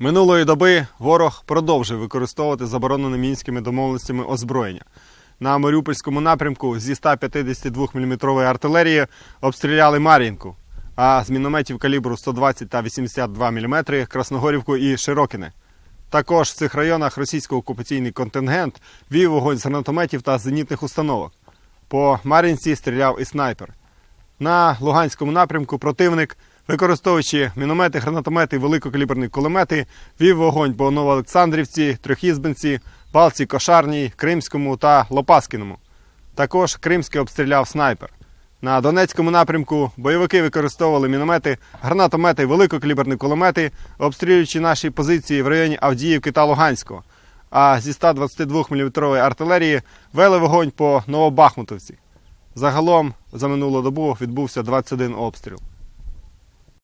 Минулої доби ворог продовжив використовувати заборонене мінськими домовленостями озброєння. На Маріупольському напрямку зі 152 мм артилерії обстріляли Мар'їнку, а з мінометів калібру 120 та 82 мм Красногорівку і Широкіне. Також в цих районах російсько-окупаційний контингент вів вогонь з гранатометів та зенітних установок. По Мар'їнці стріляв і снайпер. На Луганському напрямку противник використовуючи міномети, гранатомети, великокаліберні кулемети, вів вогонь по Новоолександрівці, Трьохізбенці, Балці, Кошарній, Кримському та Лопаскіному. Також Кримський обстріляв снайпер. На Донецькому напрямку бойовики використовували міномети, гранатомети, великокаліберні кулемети, обстрілюючи наші позиції в районі Авдіївки та Луганського. А зі 122 мм артилерії вели вогонь по Новобахмутовці. Загалом за минулу добу відбувся 21 обстріл.